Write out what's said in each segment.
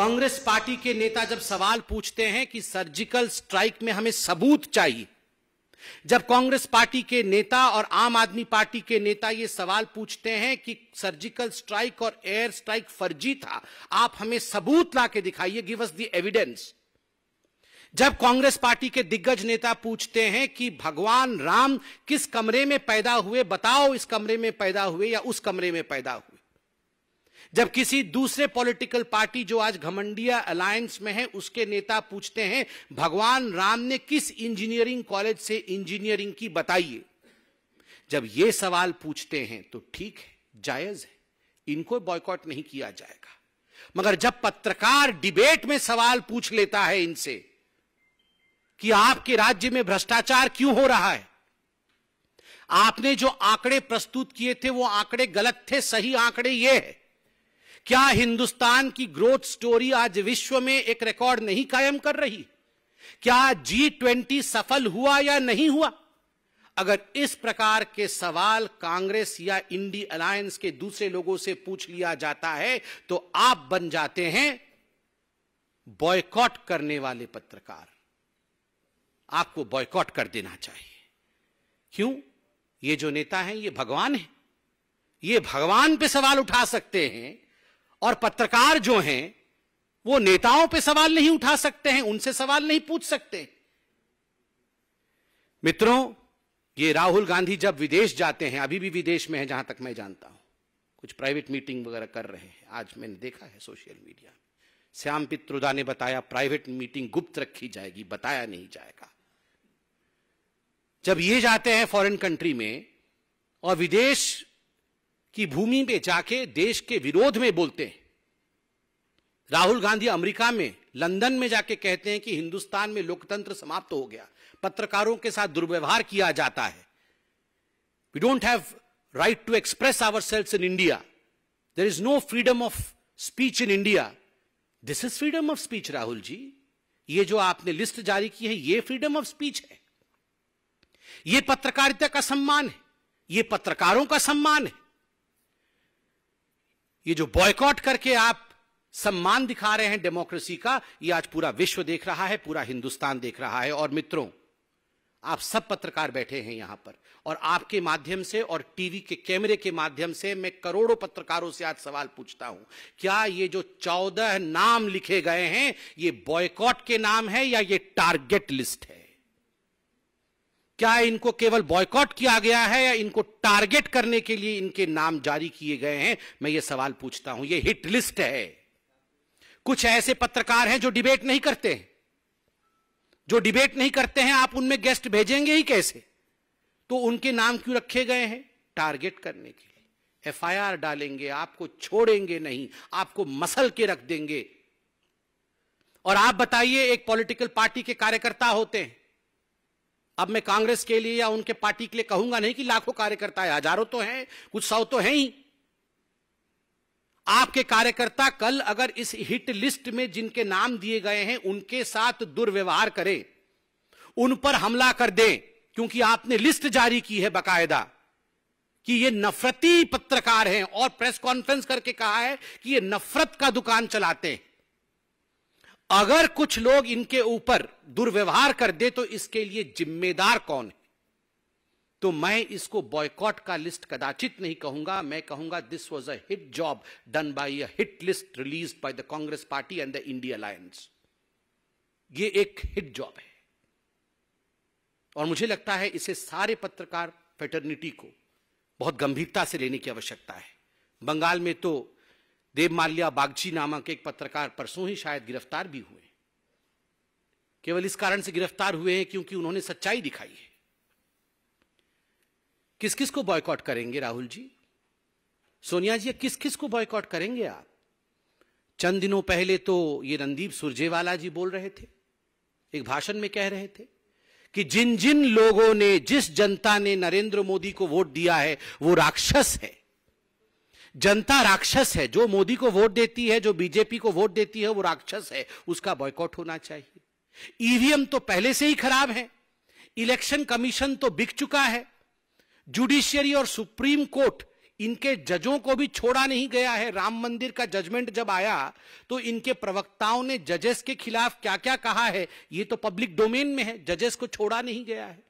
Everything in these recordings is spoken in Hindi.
कांग्रेस पार्टी के नेता जब सवाल पूछते हैं कि सर्जिकल स्ट्राइक में हमें सबूत चाहिए जब कांग्रेस पार्टी के नेता और आम आदमी पार्टी के नेता ये सवाल पूछते हैं कि सर्जिकल स्ट्राइक और एयर स्ट्राइक फर्जी था आप हमें सबूत ला के दिखाइए गिव अस दी एविडेंस जब कांग्रेस पार्टी के दिग्गज नेता पूछते हैं कि भगवान राम किस कमरे में पैदा हुए बताओ इस कमरे में पैदा हुए या उस कमरे में पैदा हुए जब किसी दूसरे पॉलिटिकल पार्टी जो आज घमंडिया अलायंस में है उसके नेता पूछते हैं भगवान राम ने किस इंजीनियरिंग कॉलेज से इंजीनियरिंग की बताइए जब ये सवाल पूछते हैं तो ठीक है जायज है इनको बॉयकॉट नहीं किया जाएगा मगर जब पत्रकार डिबेट में सवाल पूछ लेता है इनसे कि आपके राज्य में भ्रष्टाचार क्यों हो रहा है आपने जो आंकड़े प्रस्तुत किए थे वो आंकड़े गलत थे सही आंकड़े ये है क्या हिंदुस्तान की ग्रोथ स्टोरी आज विश्व में एक रिकॉर्ड नहीं कायम कर रही क्या जी ट्वेंटी सफल हुआ या नहीं हुआ अगर इस प्रकार के सवाल कांग्रेस या इंडी अलायंस के दूसरे लोगों से पूछ लिया जाता है तो आप बन जाते हैं बॉयकॉट करने वाले पत्रकार आपको बॉयकॉट कर देना चाहिए क्यों ये जो नेता हैं ये भगवान है ये भगवान पे सवाल उठा सकते हैं और पत्रकार जो हैं वो नेताओं पे सवाल नहीं उठा सकते हैं उनसे सवाल नहीं पूछ सकते मित्रों ये राहुल गांधी जब विदेश जाते हैं अभी भी विदेश में है जहां तक मैं जानता हूं कुछ प्राइवेट मीटिंग वगैरह कर रहे हैं आज मैंने देखा है सोशल मीडिया में श्याम पित्रुदा ने बताया प्राइवेट मीटिंग गुप्त रखी जाएगी बताया नहीं जाएगा जब ये जाते हैं फॉरेन कंट्री में और विदेश कि भूमि पे जाके देश के विरोध में बोलते हैं राहुल गांधी अमेरिका में लंदन में जाके कहते हैं कि हिंदुस्तान में लोकतंत्र समाप्त हो गया पत्रकारों के साथ दुर्व्यवहार किया जाता है we don't have right to express ourselves in India there is no freedom of speech in India this is freedom of speech Rahul ji ये जो आपने लिस्ट जारी की है ये फ्रीडम ऑफ स्पीच है ये पत्रकारिता का सम्मान है ये पत्रकारों का सम्मान है ये जो बॉयकॉट करके आप सम्मान दिखा रहे हैं डेमोक्रेसी का ये आज पूरा विश्व देख रहा है पूरा हिंदुस्तान देख रहा है और मित्रों आप सब पत्रकार बैठे हैं यहां पर और आपके माध्यम से और टीवी के कैमरे के माध्यम से मैं करोड़ों पत्रकारों से आज सवाल पूछता हूं क्या ये जो चौदह नाम लिखे गए हैं ये बॉयकॉट के नाम है या ये टारगेट लिस्ट है क्या इनको केवल बॉयकॉट किया गया है या इनको टारगेट करने के लिए इनके नाम जारी किए गए हैं मैं ये सवाल पूछता हूं ये हिट लिस्ट है कुछ ऐसे पत्रकार हैं जो डिबेट नहीं करते हैं जो डिबेट नहीं करते हैं आप उनमें गेस्ट भेजेंगे ही कैसे तो उनके नाम क्यों रखे गए हैं टारगेट करने के लिए एफ डालेंगे आपको छोड़ेंगे नहीं आपको मसल के रख देंगे और आप बताइए एक पॉलिटिकल पार्टी के कार्यकर्ता होते हैं अब मैं कांग्रेस के लिए या उनके पार्टी के लिए कहूंगा नहीं कि लाखों कार्यकर्ता है हजारों तो हैं कुछ सौ तो हैं ही आपके कार्यकर्ता कल अगर इस हिट लिस्ट में जिनके नाम दिए गए हैं उनके साथ दुर्व्यवहार करें उन पर हमला कर दें क्योंकि आपने लिस्ट जारी की है बकायदा कि ये नफरती पत्रकार हैं और प्रेस कॉन्फ्रेंस करके कहा है कि ये नफरत का दुकान चलाते हैं अगर कुछ लोग इनके ऊपर दुर्व्यवहार कर दे तो इसके लिए जिम्मेदार कौन है तो मैं इसको बॉयकॉट का लिस्ट कदाचित नहीं कहूंगा मैं कहूंगा this was a hit job done by a hit list release by the Congress party and the India alliance ये एक हिट जॉब है और मुझे लगता है इसे सारे पत्रकार फेटर्निटी को बहुत गंभीरता से लेने की आवश्यकता है बंगाल में तो देवमाल्या बागची नामक एक पत्रकार परसों ही शायद गिरफ्तार भी हुए केवल इस कारण से गिरफ्तार हुए हैं क्योंकि उन्होंने सच्चाई दिखाई है किस किस को बॉयकॉट करेंगे राहुल जी सोनिया जी किस किस को बॉयकॉट करेंगे आप चंद दिनों पहले तो ये रणदीप सुरजेवाला जी बोल रहे थे एक भाषण में कह रहे थे कि जिन जिन लोगों ने जिस जनता ने नरेंद्र मोदी को वोट दिया है वो राक्षस है जनता राक्षस है जो मोदी को वोट देती है जो बीजेपी को वोट देती है वो राक्षस है उसका बॉयकॉट होना चाहिए ईवीएम e तो पहले से ही खराब है इलेक्शन कमीशन तो बिक चुका है जुडिशियरी और सुप्रीम कोर्ट इनके जजों को भी छोड़ा नहीं गया है राम मंदिर का जजमेंट जब आया तो इनके प्रवक्ताओं ने जजेस के खिलाफ क्या क्या कहा है ये तो पब्लिक डोमेन में है जजेस को छोड़ा नहीं गया है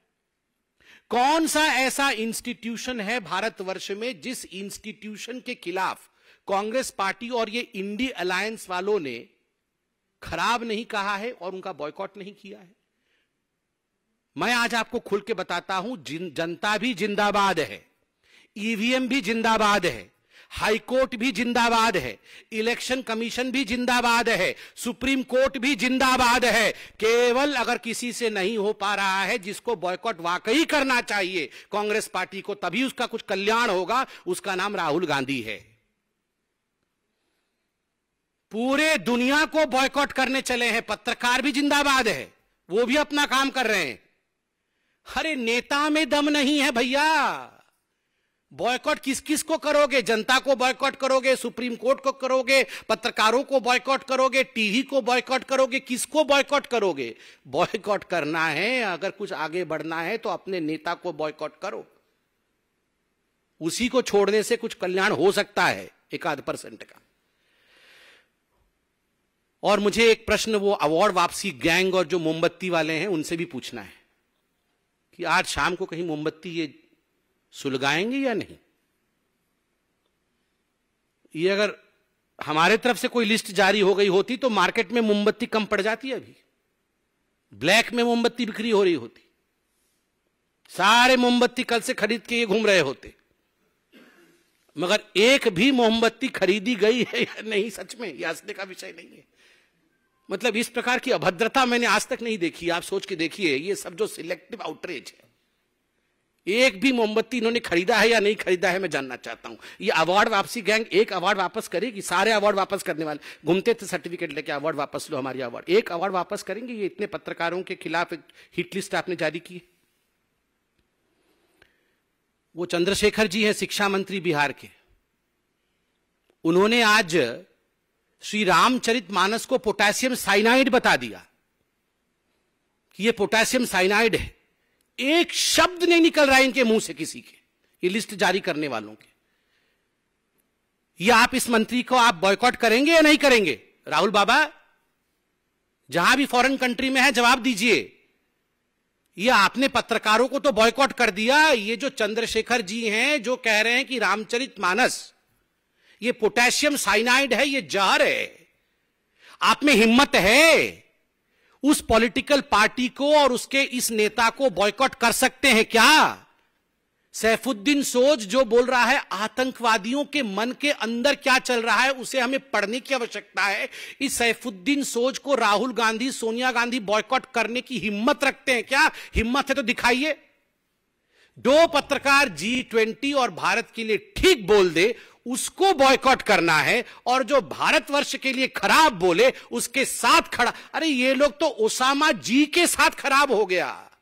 कौन सा ऐसा इंस्टीट्यूशन है भारतवर्ष में जिस इंस्टीट्यूशन के खिलाफ कांग्रेस पार्टी और ये इंडी अलायंस वालों ने खराब नहीं कहा है और उनका बॉयकॉट नहीं किया है मैं आज आपको खुल के बताता हूं जनता भी जिंदाबाद है ईवीएम e भी जिंदाबाद है हाईकोर्ट भी जिंदाबाद है इलेक्शन कमीशन भी जिंदाबाद है सुप्रीम कोर्ट भी जिंदाबाद है केवल अगर किसी से नहीं हो पा रहा है जिसको बॉयकॉट वाकई करना चाहिए कांग्रेस पार्टी को तभी उसका कुछ कल्याण होगा उसका नाम राहुल गांधी है पूरे दुनिया को बॉयकॉट करने चले हैं पत्रकार भी जिंदाबाद है वो भी अपना काम कर रहे हैं अरे नेता में दम नहीं है भैया बॉयकॉट किस किस को करोगे जनता को बॉयकॉट करोगे सुप्रीम कोर्ट को करोगे पत्रकारों को बॉयकॉट करोगे टीवी को बॉयकॉट करोगे किसको बॉयकॉट करोगे बॉयकॉट करना है अगर कुछ आगे बढ़ना है तो अपने नेता को बॉयकॉट करो उसी को छोड़ने से कुछ कल्याण हो सकता है एक आध परसेंट का और मुझे एक प्रश्न वो अवार्ड वापसी गैंग और जो मोमबत्ती वाले हैं उनसे भी पूछना है कि आज शाम को कहीं मोमबत्ती ये सुलगाएंगे या नहीं ये अगर हमारे तरफ से कोई लिस्ट जारी हो गई होती तो मार्केट में मोमबत्ती कम पड़ जाती है अभी ब्लैक में मोमबत्ती बिक्री हो रही होती सारे मोमबत्ती कल से खरीद के ये घूम रहे होते मगर एक भी मोमबत्ती खरीदी गई है या नहीं सच में यह हंसने का विषय नहीं है मतलब इस प्रकार की अभद्रता मैंने आज तक नहीं देखी आप सोच के देखिए ये सब जो सिलेक्टिव आउटरीच है एक भी मोमबत्ती इन्होंने खरीदा है या नहीं खरीदा है मैं जानना चाहता हूं ये अवार्ड वापसी गैंग एक अवार्ड वापस करेगी सारे अवार्ड वापस करने वाले घूमते थे सर्टिफिकेट लेके अवार्ड वापस लो हमारी अवार्ड एक अवार्ड वापस करेंगे ये इतने पत्रकारों के खिलाफ एक हिट लिस्ट आपने जारी की वो चंद्रशेखर जी है शिक्षा मंत्री बिहार के उन्होंने आज श्री रामचरित मानस को पोटेशियम साइनाइड बता दिया कि ये पोटेशियम साइनाइड है एक शब्द नहीं निकल रहा है इनके मुंह से किसी के ये लिस्ट जारी करने वालों के ये आप इस मंत्री को आप बॉयकॉट करेंगे या नहीं करेंगे राहुल बाबा जहां भी फॉरेन कंट्री में है जवाब दीजिए ये आपने पत्रकारों को तो बॉयकॉट कर दिया ये जो चंद्रशेखर जी हैं जो कह रहे हैं कि रामचरित मानस ये पोटेशियम साइनाइड है ये जहर है आप में हिम्मत है उस पॉलिटिकल पार्टी को और उसके इस नेता को बॉयकॉट कर सकते हैं क्या सैफुद्दीन सोज जो बोल रहा है आतंकवादियों के मन के अंदर क्या चल रहा है उसे हमें पढ़ने की आवश्यकता है इस सैफुद्दीन सोज को राहुल गांधी सोनिया गांधी बॉयकॉट करने की हिम्मत रखते हैं क्या हिम्मत है तो दिखाइए दो पत्रकार जी ट्वेंटी और भारत के लिए ठीक बोल दे उसको बॉयकॉट करना है और जो भारतवर्ष के लिए खराब बोले उसके साथ खड़ा अरे ये लोग तो ओसामा जी के साथ खराब हो गया